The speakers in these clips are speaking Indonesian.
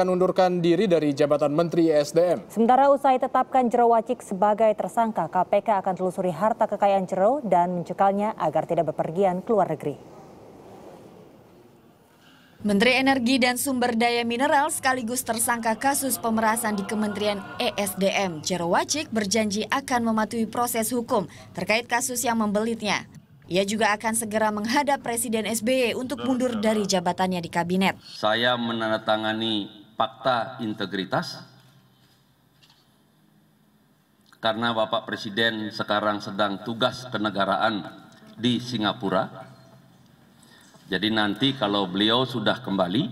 akan undurkan diri dari jabatan Menteri ESDM. Sementara usai tetapkan Jero Wacik sebagai tersangka, KPK akan telusuri harta kekayaan Jero dan mencekalnya agar tidak bepergian ke luar negeri. Menteri Energi dan Sumber Daya Mineral sekaligus tersangka kasus pemerasan di Kementerian ESDM, Jero Wacik berjanji akan mematuhi proses hukum terkait kasus yang membelitnya. Ia juga akan segera menghadap Presiden SBY untuk mundur dari jabatannya di kabinet. Saya menandatangani fakta integritas karena Bapak Presiden sekarang sedang tugas kenegaraan di Singapura. Jadi nanti kalau beliau sudah kembali,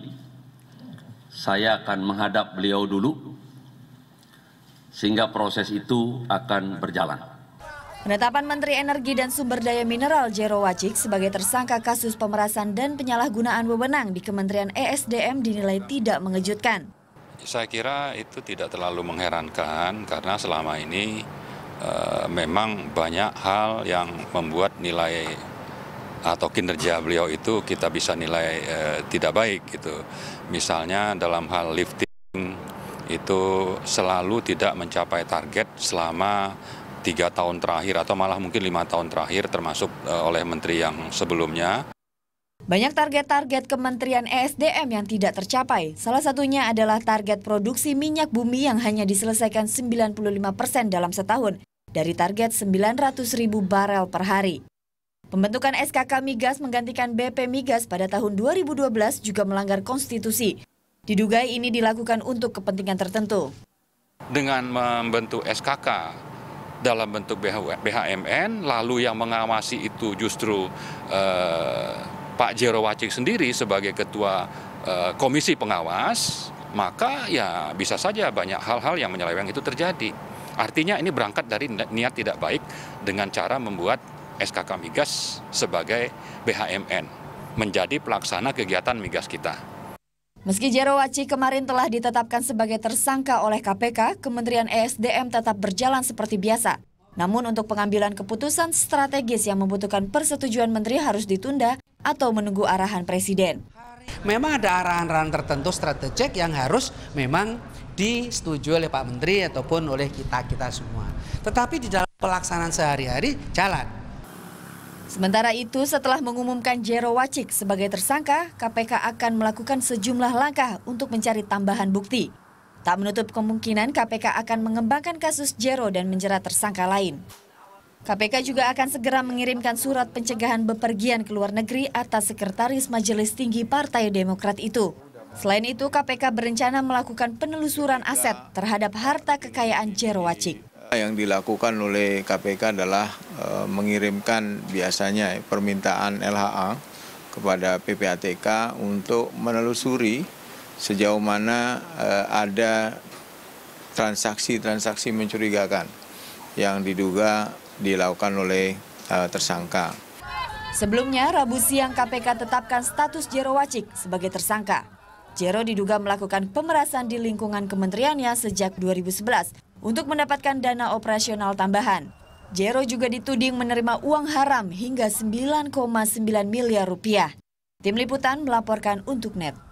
saya akan menghadap beliau dulu, sehingga proses itu akan berjalan. Penetapan Menteri Energi dan Sumber Daya Mineral Jero Wacik sebagai tersangka kasus pemerasan dan penyalahgunaan wewenang di Kementerian ESDM dinilai tidak mengejutkan. Saya kira itu tidak terlalu mengherankan karena selama ini e, memang banyak hal yang membuat nilai atau kinerja beliau itu kita bisa nilai e, tidak baik gitu. Misalnya dalam hal lifting itu selalu tidak mencapai target selama tiga tahun terakhir atau malah mungkin lima tahun terakhir termasuk eh, oleh menteri yang sebelumnya. Banyak target-target Kementerian ESDM yang tidak tercapai. Salah satunya adalah target produksi minyak bumi yang hanya diselesaikan 95 persen dalam setahun dari target 900 ribu barel per hari. Pembentukan SKK Migas menggantikan BP Migas pada tahun 2012 juga melanggar konstitusi. Diduga ini dilakukan untuk kepentingan tertentu. Dengan membentuk SKK dalam bentuk BHMN, lalu yang mengawasi itu justru uh, Pak Jero Wacik sendiri sebagai ketua uh, komisi pengawas, maka ya bisa saja banyak hal-hal yang menyeleweng itu terjadi. Artinya ini berangkat dari niat tidak baik dengan cara membuat SKK Migas sebagai BHMN menjadi pelaksana kegiatan migas kita. Meski Jero Waci kemarin telah ditetapkan sebagai tersangka oleh KPK, Kementerian ESDM tetap berjalan seperti biasa. Namun untuk pengambilan keputusan strategis yang membutuhkan persetujuan menteri harus ditunda atau menunggu arahan presiden. Memang ada arahan-arahan tertentu strategik yang harus memang disetujui oleh Pak Menteri ataupun oleh kita-kita semua. Tetapi di dalam pelaksanaan sehari-hari jalan. Sementara itu, setelah mengumumkan Jero Wacik sebagai tersangka, KPK akan melakukan sejumlah langkah untuk mencari tambahan bukti. Tak menutup kemungkinan KPK akan mengembangkan kasus Jero dan menjerat tersangka lain. KPK juga akan segera mengirimkan surat pencegahan bepergian ke luar negeri atas Sekretaris Majelis Tinggi Partai Demokrat itu. Selain itu, KPK berencana melakukan penelusuran aset terhadap harta kekayaan Jero Wacik. Yang dilakukan oleh KPK adalah Eh, mengirimkan biasanya permintaan LHA kepada PPATK untuk menelusuri sejauh mana eh, ada transaksi-transaksi mencurigakan yang diduga dilakukan oleh eh, tersangka. Sebelumnya, Rabu siang KPK tetapkan status Jero Wacik sebagai tersangka. Jero diduga melakukan pemerasan di lingkungan kementeriannya sejak 2011 untuk mendapatkan dana operasional tambahan. Jero juga dituding menerima uang haram hingga 9,9 miliar rupiah. Tim Liputan melaporkan untuk NET.